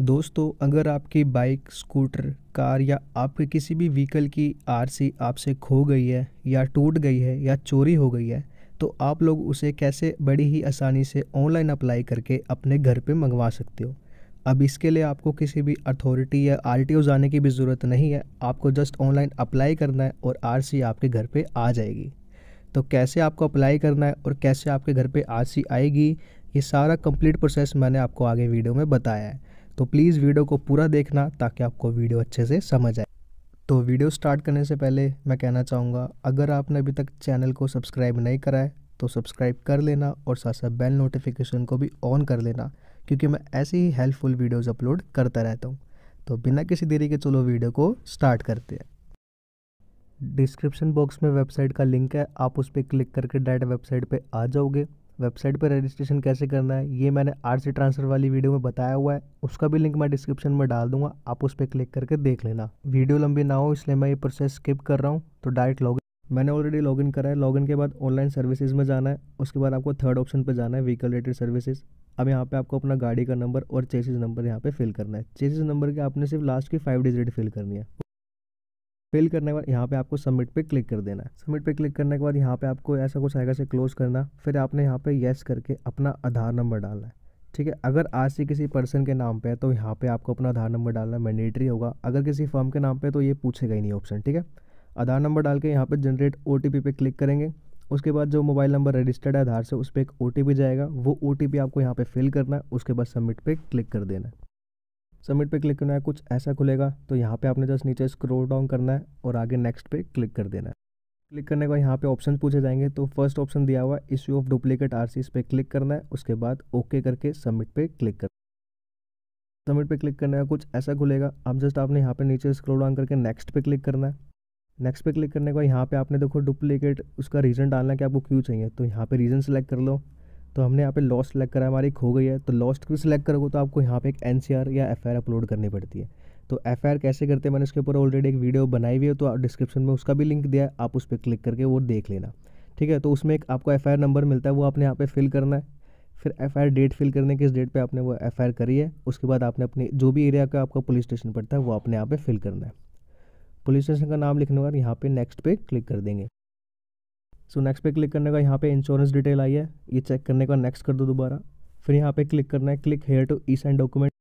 दोस्तों अगर आपकी बाइक स्कूटर कार या आपके किसी भी व्हीकल की आरसी आपसे खो गई है या टूट गई है या चोरी हो गई है तो आप लोग उसे कैसे बड़ी ही आसानी से ऑनलाइन अप्लाई करके अपने घर पे मंगवा सकते हो अब इसके लिए आपको किसी भी अथॉरिटी या आर टी जाने की भी ज़रूरत नहीं है आपको जस्ट ऑनलाइन अप्लाई करना है और आर सी आपके घर पर आ जाएगी तो कैसे आपको अप्लाई करना है और कैसे आपके घर पर आर सी आएगी ये सारा कंप्लीट प्रोसेस मैंने आपको आगे वीडियो में बताया है तो प्लीज़ वीडियो को पूरा देखना ताकि आपको वीडियो अच्छे से समझ आए तो वीडियो स्टार्ट करने से पहले मैं कहना चाहूँगा अगर आपने अभी तक चैनल को सब्सक्राइब नहीं करा है तो सब्सक्राइब कर लेना और साथ साथ बेल नोटिफिकेशन को भी ऑन कर लेना क्योंकि मैं ऐसे ही हेल्पफुल वीडियोज़ अपलोड करता रहता हूँ तो बिना किसी देरी के चलो वीडियो को स्टार्ट करते हैं डिस्क्रिप्शन बॉक्स में वेबसाइट का लिंक है आप उस पर क्लिक करके डायरेक्ट वेबसाइट पे आ जाओगे वेबसाइट पर रजिस्ट्रेशन कैसे करना है ये मैंने आर सी ट्रांसफ़र वाली वीडियो में बताया हुआ है उसका भी लिंक मैं डिस्क्रिप्शन में डाल दूंगा आप उस पर क्लिक करके देख लेना वीडियो लंबी ना हो इसलिए मैं ये प्रोसेस स्किप कर रहा हूँ तो डायरेक्ट लॉग मैंने ऑलरेडी लॉगिन करा है लॉगिन के बाद ऑनलाइन सर्विसेज में जाना है उसके बाद आपको थर्ड ऑप्शन पर जाना है व्हीकल रिलेटेड सर्विसेज अब यहाँ पे आपको अपना गाड़ी का नंबर और चेसिस नंबर यहाँ पे फिल करना है चेसिस नंबर के आपने सिर्फ लास्ट की फाइव डिजिट फिल करनी है फिल करने के बाद यहाँ पे आपको सबमिट पे क्लिक कर देना है सबमिट पे क्लिक करने के बाद यहाँ पे आपको ऐसा कुछ आएगा से क्लोज करना फिर आपने यहाँ पे येस करके अपना आधार नंबर डालना है ठीक है अगर आज से किसी पर्सन के नाम पे है तो यहाँ पे आपको अपना आधार नंबर डालना मैंडेटरी होगा अगर किसी फर्म के नाम पर तो ये पूछेगा ही नहीं ऑप्शन ठीक है आधार नंबर डाल के यहाँ पर जनरेट ओ पे क्लिक करेंगे उसके बाद जो मोबाइल नंबर रजिस्टर्ड है आधार से उस पर एक ओ जाएगा वो ओ आपको यहाँ पर फिल करना है उसके बाद सबमिट पर क्लिक कर देना है सबमिट पे क्लिक करना है कुछ ऐसा खुलेगा तो यहाँ पे आपने जस्ट नीचे स्क्रोल डाउन करना है और आगे नेक्स्ट पे क्लिक कर देना है क्लिक करने के बाद यहाँ पे ऑप्शन पूछे जाएंगे तो फर्स्ट ऑप्शन दिया हुआ इश्यू ऑफ डुप्लीकेट आर पे क्लिक करना है उसके बाद ओके करके सबमिट पे क्लिक करना सबमिट पे क्लिक करने का कुछ ऐसा खुलेगा अब जस्ट आपने यहाँ पे नीचे स्क्रोल डाउन करके नेक्स्ट पे क्लिक करना है नेक्स्ट पे क्लिक करने के बाद यहाँ पे आपने देखो डुप्लीकेट उसका रीज़न डालना है कि आपको क्यों चाहिए तो यहाँ पे रीज़न सेलेक्ट कर लो तो हमने यहाँ पे लॉस्ट सेलेक्ट करा हमारी खो गई है तो लॉस्ट को सिलेक्ट करोगे तो आपको यहाँ पे एक एन या एफ अपलोड करनी पड़ती है तो एफ कैसे करते हैं मैंने उसके ऊपर ऑलरेडी एक वीडियो बनाई हुई है तो डिस्क्रिप्शन में उसका भी लिंक दिया है आप उस पर क्लिक करके वो देख लेना ठीक है तो उसमें एक आपको एफ नंबर मिलता है वो आपने यहाँ पर फिल करना है फिर एफ डेट फिल करने किस डेट पर आपने वो एफ करी है उसके बाद आपने अपने जो भी एरिया का आपका पुलिस स्टेशन पड़ता है वो आपने यहाँ पर फिल करना है पुलिस स्टेशन का नाम लिखने के बाद यहाँ पर नेक्स्ट पे क्लिक कर देंगे सो नेक्स्ट पे क्लिक करने का यहाँ पे इंश्योरेंस डिटेल आई है ये चेक करने का नेक्स्ट कर दो दोबारा फिर यहाँ पे क्लिक करना है click here to e sign document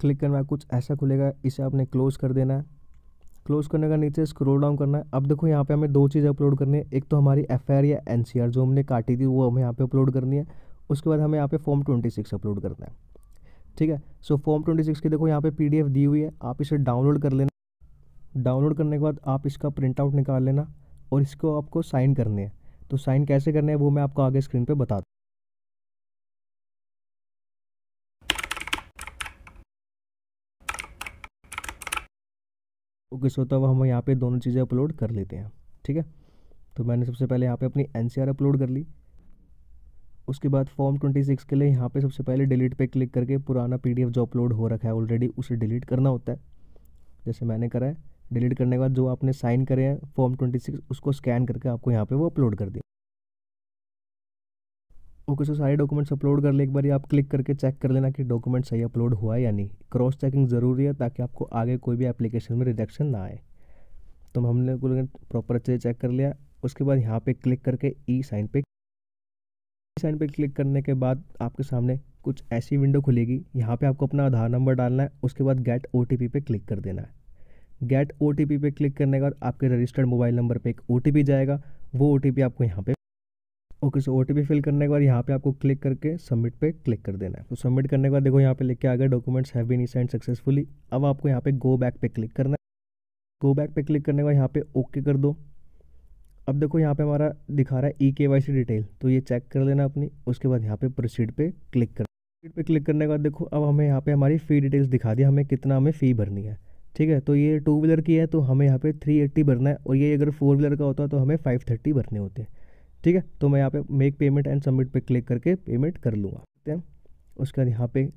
click करना कुछ ऐसा खुलेगा इसे आपने क्लोज़ कर देना है क्लोज़ करने का नीचे स्क्रोल डाउन करना है अब देखो यहाँ पे हमें दो चीज़ें अपलोड करनी है एक तो हमारी एफ या एन जो हमने काटी थी वो हमें यहाँ पे अपलोड करनी है उसके बाद हमें यहाँ पे फॉर्म ट्वेंटी सिक्स अपलोड करना है ठीक है सो फॉर्म ट्वेंटी सिक्स की देखो यहाँ पे पीडीएफ दी हुई है आप इसे डाउनलोड कर लेना डाउनलोड करने के बाद आप इसका प्रिंट आउट निकाल लेना और इसको आपको साइन करने हैं तो साइन कैसे करने हैं वो मैं आपको आगे स्क्रीन पे बता दूँ ओके सो तब हम यहाँ पे दोनों चीज़ें अपलोड कर लेते हैं ठीक है तो मैंने सबसे पहले यहाँ पे अपनी एन अपलोड कर ली उसके बाद फॉर्म 26 के लिए यहाँ पे सबसे पहले डिलीट पे क्लिक करके पुराना पीडीएफ जो अपलोड हो रखा है ऑलरेडी उसे डिलीट करना होता है जैसे मैंने करा है डिलीट करने के बाद जो आपने साइन करे हैं फॉर्म ट्वेंटी सिक्स उसको स्कैन करके आपको यहाँ पे वो अपलोड कर दें ओके सो सारे डॉक्यूमेंट्स अपलोड कर ले एक बार आप क्लिक करके चेक कर लेना कि डॉक्यूमेंट सही अपलोड हुआ है या नहीं क्रॉस चेकिंग ज़रूरी है ताकि आपको आगे कोई भी एप्लीकेशन में रिजेक्शन ना आए तो हमने प्रॉपर अच्छे से चेक कर लिया उसके बाद यहाँ पे क्लिक करके ई साइन पे ई साइन पे क्लिक करने के बाद आपके सामने कुछ ऐसी विंडो खुलेगी यहाँ पे आपको अपना आधार नंबर डालना है उसके बाद गेट ओ पे क्लिक कर देना है गेट ओ टी पी पे क्लिक करने के बाद आपके रजिस्टर्ड मोबाइल नंबर पे एक ओ टी पी जाएगा वो ओ टी पी आपको यहाँ पे okay so O T P fill करने के बाद यहाँ पे आपको क्लिक करके सबमिट पे क्लिक कर देना है तो सबमिट करने के बाद देखो यहाँ पे लिख के आ गया documents have been send successfully अब आपको यहाँ पे गो बैक पे क्लिक करना है गो बैक पे क्लिक करने के बाद यहाँ पे ओके कर दो अब देखो यहाँ पे हमारा दिखा रहा है ई के वाई सी डिटेल तो ये चेक कर लेना अपनी उसके बाद यहाँ पे प्रोसीड पे क्लिक कर प्रोसीड पे क्लिक करने के बाद देखो अब हमें यहाँ पे हमारी फ़ी डिटेल्स दिखा दी हमें कितना हमें फ़ी भरनी है ठीक है तो ये टू व्हीलर की है तो हमें यहाँ पे 380 भरना है और ये अगर फोर व्हीलर का होता तो हमें 530 भरने होते हैं ठीक है तो मैं यहाँ पे मेक पेमेंट एंड सबमिट पे क्लिक करके पेमेंट कर लूँगा ठीक है उसके बाद यहाँ पे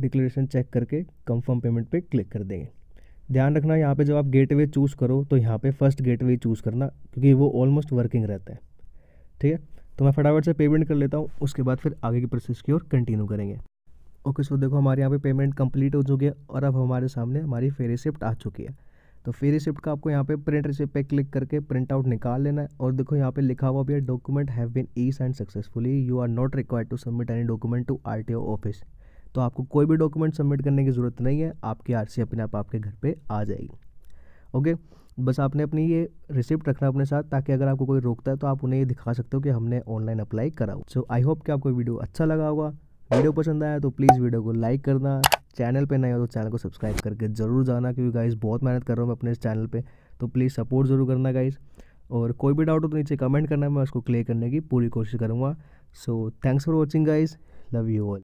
डिक्लेरेशन चेक करके कंफर्म पेमेंट पे क्लिक कर देंगे ध्यान रखना यहाँ पर जब आप गेट चूज़ करो तो यहाँ पर फर्स्ट गेट चूज़ करना क्योंकि वो ऑलमोस्ट वर्किंग रहता है ठीक है तो मैं फटाफट से पेमेंट कर लेता हूँ उसके बाद फिर आगे की प्रोसेस की ओर कंटिन्यू करेंगे ओके सो देखो हमारे यहाँ पे पेमेंट कंप्लीट हो चुकी है और अब हमारे सामने हमारी फे रिसिप्ट आ चुकी है तो फे रिसिप्ट का आपको यहाँ पे प्रिंट रिसिप्ट पे क्लिक करके प्रिंट आउट निकाल लेना है और देखो यहाँ पे लिखा हुआ भी है document have been e and successfully you are not required to submit any document to R office तो आपको कोई भी डॉक्यूमेंट सबमिट करने की ज़रूरत नहीं है आपकी आर अपने आप आपके घर पर आ जाएगी ओके बस आपने अपनी ये रिसिप्ट रखना अपने साथ ताकि अगर आपको कोई रोकता है तो आप उन्हें ये दिखा सकते हो कि हमने ऑनलाइन अप्लाई करा हो सो आई होप कि आपको वीडियो अच्छा लगा होगा वीडियो पसंद आया तो प्लीज़ वीडियो को लाइक करना चैनल पे नहीं हो तो चैनल को सब्सक्राइब करके ज़रूर जाना क्योंकि गाइज़ बहुत मेहनत कर रहा हूँ मैं अपने इस चैनल पे तो प्लीज़ सपोर्ट ज़रूर करना गाइज़ और कोई भी डाउट हो तो नीचे कमेंट करना मैं उसको क्लियर करने की पूरी कोशिश करूँगा so thanks for watching guys love you all